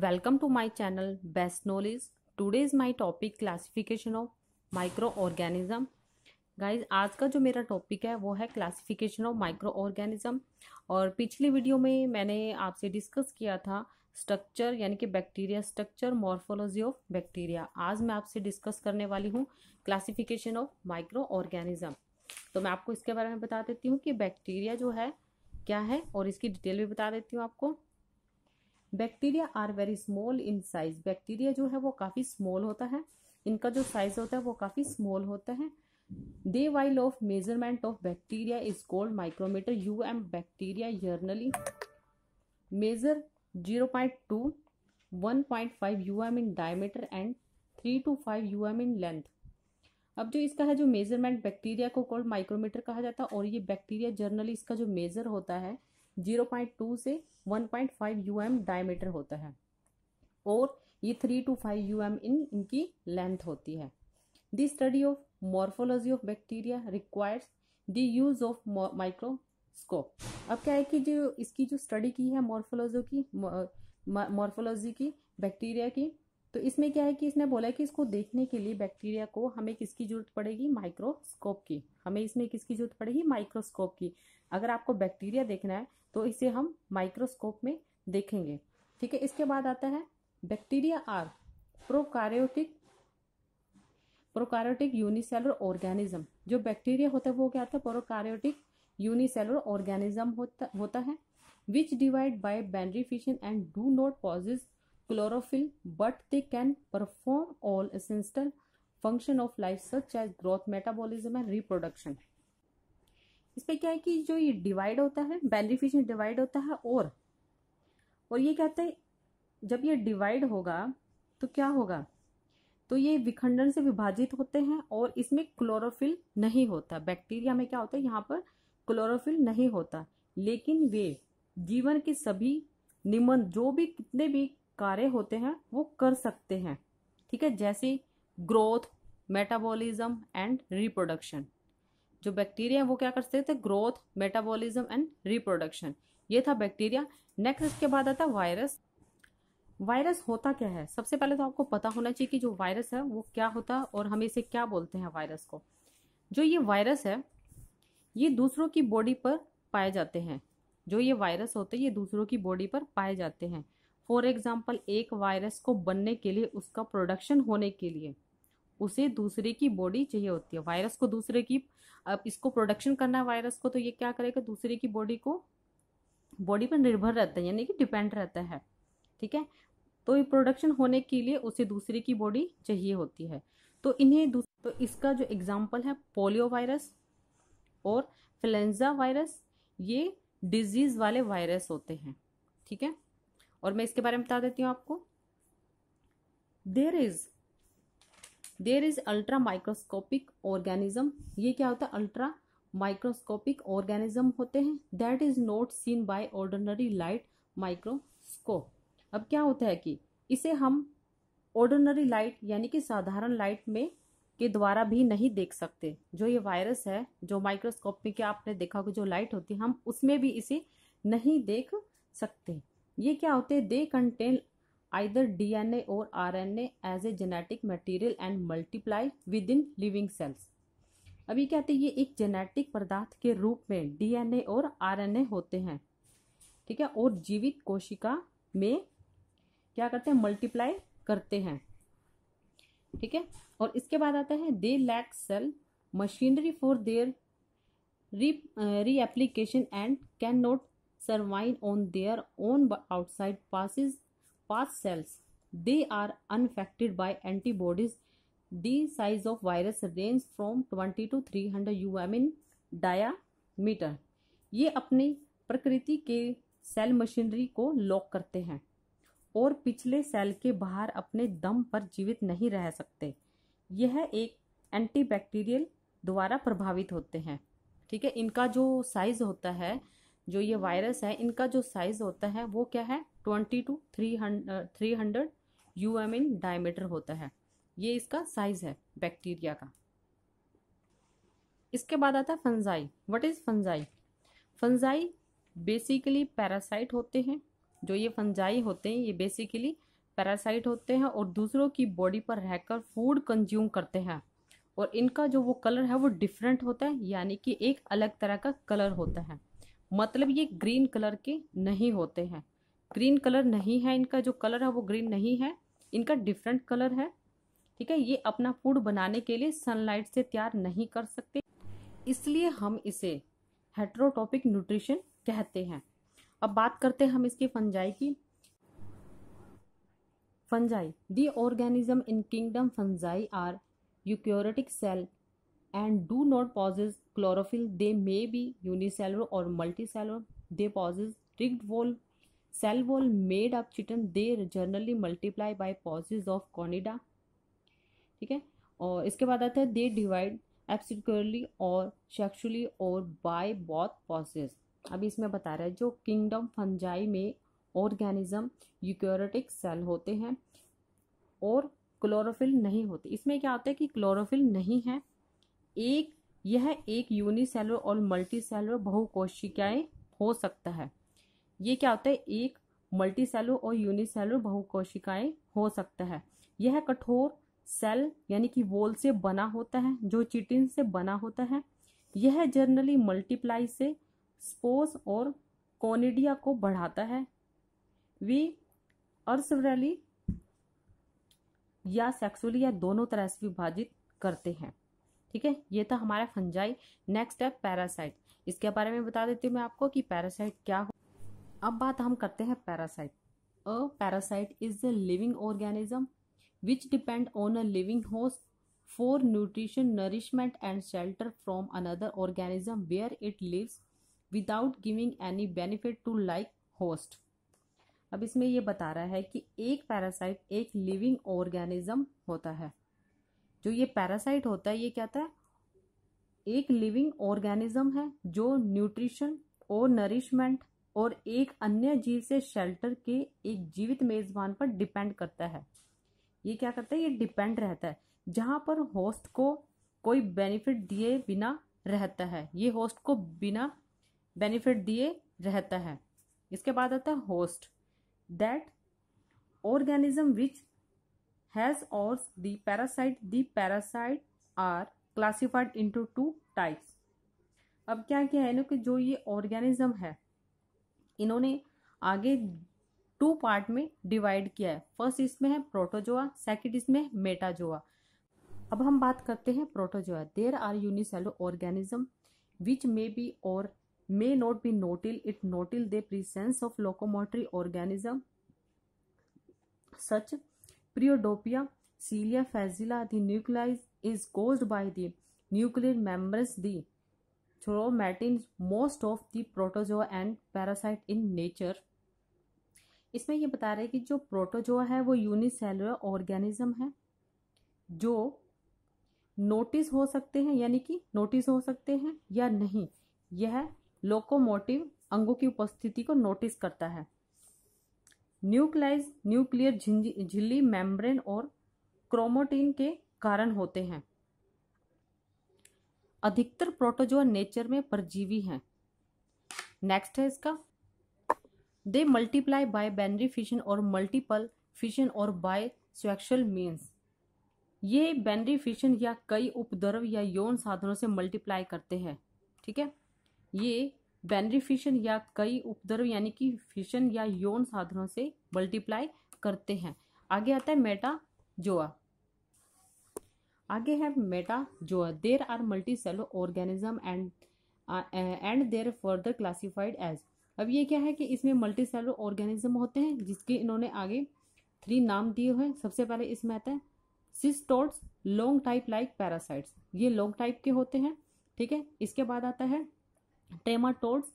welcome to my channel best knowledge today is my topic classification of microorganism guys आज का जो मेरा topic है वो है क्लासिफिकेशन ऑफ माइक्रो ऑर्गेनिज्म और पिछली वीडियो में मैंने आपसे डिस्कस किया था स्ट्रक्चर यानी कि bacteria structure morphology of bacteria आज मैं आपसे डिस्कस करने वाली हूँ क्लासीफिकेशन ऑफ माइक्रो ऑर्गेनिज्म तो मैं आपको इसके बारे में बता देती हूँ कि बैक्टीरिया जो है क्या है और इसकी डिटेल भी बता देती हूँ आपको bacteria are very small in size bacteria जो है वो काफ़ी स्मॉल होता है इनका जो साइज होता है वो काफ़ी स्मॉल होता है the while of measurement of bacteria is called micrometer u m bacteria generally measure zero point two one point five u m in diameter and three to five u m in length अब जो इसका है जो measurement bacteria को called micrometer कहा जाता है और ये बैक्टीरिया जर्नली इसका जो मेजर होता है 0.2 से 1.5 एम डायमीटर होता है और ये 3 टू 5 एम इन इनकी लेंथ होती है the study of morphology of bacteria requires the use of microscope अब क्या है कि जो इसकी जो स्टडी की है मॉर्फोलॉजी की मॉर्फोलॉजी की बैक्टीरिया की तो इसमें क्या है कि इसने बोला है कि इसको देखने के लिए बैक्टीरिया को हमें किसकी जरूरत पड़ेगी माइक्रोस्कोप की हमें इसमें किसकी जरूरत पड़ेगी माइक्रोस्कोप की अगर आपको बैक्टीरिया देखना है तो इसे हम माइक्रोस्कोप में देखेंगे ठीक है इसके बाद आता है bacteria are prokaryotic prokaryotic unicellular organism जो बैक्टीरिया होता है वो क्या होता है प्रोकार्योटिक यूनिसेलर ऑर्गेनिज्म होता होता है which divide by fission and do not possess chlorophyll but they can perform all essential function of life such as growth metabolism and reproduction इसमें क्या है कि जो ये डिवाइड होता है बाइनरी डिवाइड होता है और और ये कहता है जब ये डिवाइड होगा तो क्या होगा तो ये विखंडन से विभाजित होते हैं और इसमें क्लोरोफिल नहीं होता बैक्टीरिया में क्या होता है यहाँ पर क्लोरोफिल नहीं होता लेकिन वे जीवन के सभी निमन जो भी कितने भी कार्य होते हैं वो कर सकते हैं ठीक है जैसे ग्रोथ मेटाबॉलिज्म एंड रिप्रोडक्शन जो बैक्टीरिया है वो क्या करते थे ग्रोथ मेटाबॉलिज्म एंड रिप्रोडक्शन ये था बैक्टीरिया नेक्स्ट इसके बाद आता वायरस वायरस होता क्या है सबसे पहले तो आपको पता होना चाहिए कि जो वायरस है वो क्या होता है और हम इसे क्या बोलते हैं वायरस को जो ये वायरस है ये दूसरों की बॉडी पर पाए जाते हैं जो ये वायरस होते हैं ये दूसरों की बॉडी पर पाए जाते हैं फॉर एग्जाम्पल एक वायरस को बनने के लिए उसका प्रोडक्शन होने के लिए उसे दूसरे की बॉडी चाहिए होती है वायरस को दूसरे की अब इसको प्रोडक्शन करना है वायरस को तो ये क्या करेगा दूसरे की बॉडी को बॉडी पर निर्भर रहता है यानी कि डिपेंड रहता है ठीक है तो ये प्रोडक्शन होने के लिए उसे दूसरे की बॉडी चाहिए होती है तो इन्हें तो इसका जो एग्जाम्पल है पोलियो वायरस और फ्लेंजा वायरस ये डिजीज़ वाले वायरस होते हैं ठीक है और मैं इसके बारे में बता देती हूँ आपको there is there is ultra microscopic organism ये क्या होता है अल्ट्रा माइक्रोस्कोपिक ऑर्गेनिज्म होते हैं that is not seen by ordinary light microscope अब क्या होता है कि इसे हम ऑर्डनरी लाइट यानी कि साधारण लाइट में के द्वारा भी नहीं देख सकते जो ये वायरस है जो माइक्रोस्कोप में क्या आपने देखा होगा जो लाइट होती है हम उसमें भी इसे नहीं देख सकते ये क्या होते हैं they contain either D N or R N as a genetic material and multiply within living cells अभी कहते हैं ये एक जेनेटिक पदार्थ के रूप में डीएनए और आरएनए होते हैं ठीक है और जीवित कोशिका में क्या करते हैं मल्टीप्लाई करते हैं ठीक है और इसके बाद आता है they lack cell machinery for their re replication and can not survive on their own outside पासिस past cells they are unaffected by antibodies the size of virus range from 20 to 300 um in diameter ये अपनी प्रकृति के cell machinery को lock करते हैं और पिछले सेल के बाहर अपने दम पर जीवित नहीं रह सकते यह एक एंटीबैक्टीरियल द्वारा प्रभावित होते हैं ठीक है इनका जो साइज़ होता है जो ये वायरस है इनका जो साइज़ होता है वो क्या है twenty two three hundred three hundred u m in diameter होता है ये इसका साइज है बैक्टीरिया का इसके बाद आता है fungi what is fungi fungi basically parasite होते हैं जो ये फंजाई होते हैं ये बेसिकली पैरासाइट होते हैं और दूसरों की बॉडी पर रहकर फूड कंज्यूम करते हैं और इनका जो वो कलर है वो डिफरेंट होता है यानी कि एक अलग तरह का कलर होता है मतलब ये ग्रीन कलर के नहीं होते हैं ग्रीन कलर नहीं है इनका जो कलर है वो ग्रीन नहीं है इनका डिफरेंट कलर है ठीक है ये अपना फूड बनाने के लिए सनलाइट से तैयार नहीं कर सकते इसलिए हम इसे हेट्रोटॉपिक न्यूट्रिशन कहते हैं अब बात करते हैं हम इसके फंजाई की fungi the organism in kingdom fungi are eukaryotic cell do not possess chlorophyll they may be unicellular or multicellular they possess rigid wall Cell wall made up chitin they generally multiply by poses of conida ठीक है और इसके बाद आता है they divide एप्सिकली और sexually और bye both possesses अभी इसमें बता रहा है जो किंगडम फंजाई में ऑर्गेनिज्म यूक्योरेटिक सेल होते हैं और क्लोरोफिल नहीं होते इसमें क्या होता है कि क्लोरोफिल नहीं है एक यह एक यूनिसेलर और मल्टी सेलर बहुकोशिकाएं हो सकता है ये क्या होता है एक मल्टी सेलो और यूनिसेलो बहुकोशिकाएं हो सकता है यह कठोर सेल यानी कि वोल से बना होता है जो चिटिन से बना होता है यह जनरली मल्टीप्लाई से स्पोस और कॉनिडिया को बढ़ाता है वे अर्सवरली या सेक्सुअली या दोनों तरह से विभाजित करते हैं ठीक है ये था हमारा फंजाई नेक्स्ट है पैरासाइट इसके बारे में बता देती हूँ मैं आपको कि पैरासाइट क्या हो अब बात हम करते हैं parasite a parasite is a living organism which depend on a living host for nutrition nourishment and shelter from another organism where it lives without giving any benefit to like host अब इसमें यह बता रहा है कि एक parasite एक living organism होता है जो ये पैरासाइट होता है ये कहता है एक लिविंग ऑर्गेनिज्म है जो न्यूट्रिशन और नरिशमेंट और एक अन्य जीव से शेल्टर के एक जीवित मेजबान पर डिपेंड करता है ये क्या करता है ये डिपेंड रहता है जहाँ पर होस्ट को कोई बेनिफिट दिए बिना रहता है ये होस्ट को बिना बेनिफिट दिए रहता है इसके बाद आता है host that organism which has or the parasite the parasite are classified into two types अब क्या क्या है ना कि जो ये ऑर्गेनिज्म है इन्होंने आगे टू पार्ट में डिवाइड किया है फर्स्ट इसमें है प्रोटोजोआ सेकेंड इसमें मेटाजोआ अब हम बात करते हैं protozoa there are unicellular organism which may be or may not be motile it motile they presence of locomotory organism such प्रियोडोपिया cilia flagella the is cause by the members the थ्रोमैटिन most of the protozoa and parasite in nature इसमें यह बता रहे हैं कि जो protozoa है वो यूनिसेलुलर ऑर्गेनिज्म है जो नोटिस हो सकते हैं यानी कि नोटिस हो सकते हैं या नहीं यह लोकोमोटिव अंगों की उपस्थिति को नोटिस करता है न्यूक्लाइज न्यूक्लियर झिल्ली मेम्ब्रेन और क्रोमोटीन के कारण होते हैं अधिकतर प्रोटोजोआ नेचर में परजीवी हैं नेक्स्ट है इसका they multiply by binary fission or multiple fission or by sexual means ये बैनरी फिशन या कई उपद्रव या यौन साधनों से मल्टीप्लाई करते हैं ठीक है ये बैनरी फिशन या कई उपद्रव यानी कि फिशन या यौन साधनों से मल्टीप्लाई करते हैं आगे आता है मेटा जोआ आगे है मेटा जो there are multicellular organism and and there further classified as अब ये क्या है कि इसमें मल्टी सेलो ऑर्गेनिज्म होते हैं जिसके इन्होंने आगे थ्री नाम दिए हुए हैं सबसे पहले इसमें आता है cestodes long type like parasites ये लॉन्ग टाइप के होते हैं ठीक है इसके बाद आता है टेमाटोड्स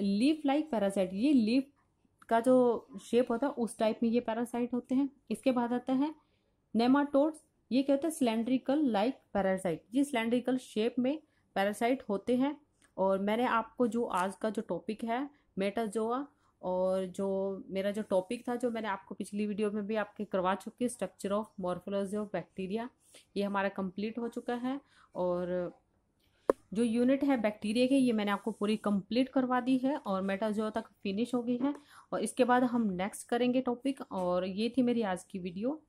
लीफ लाइक पैरासाइट ये लीफ का जो शेप होता है उस टाइप में ये पैरासाइट होते हैं इसके बाद आता है नेमाटोड्स ये क्या होता है सिलेंड्रिकल लाइक पैरासाइट ये सिलेंड्रिकल शेप में पैरासाइट होते हैं और मैंने आपको जो आज का जो टॉपिक है मेटाजोआ और जो मेरा जो टॉपिक था जो मैंने आपको पिछली वीडियो में भी आपके करवा चुकी structure of morphology of bacteria ये हमारा कंप्लीट हो चुका है और जो यूनिट है बैक्टीरिया की ये मैंने आपको पूरी कंप्लीट करवा दी है और मेटाजोआ तक फिनिश हो गई है और इसके बाद हम नेक्स्ट करेंगे टॉपिक और ये थी मेरी आज की वीडियो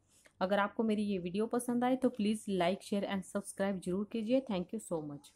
अगर आपको मेरी ये वीडियो पसंद आए तो please like share and subscribe जरूर कीजिए थैंक यू सो मच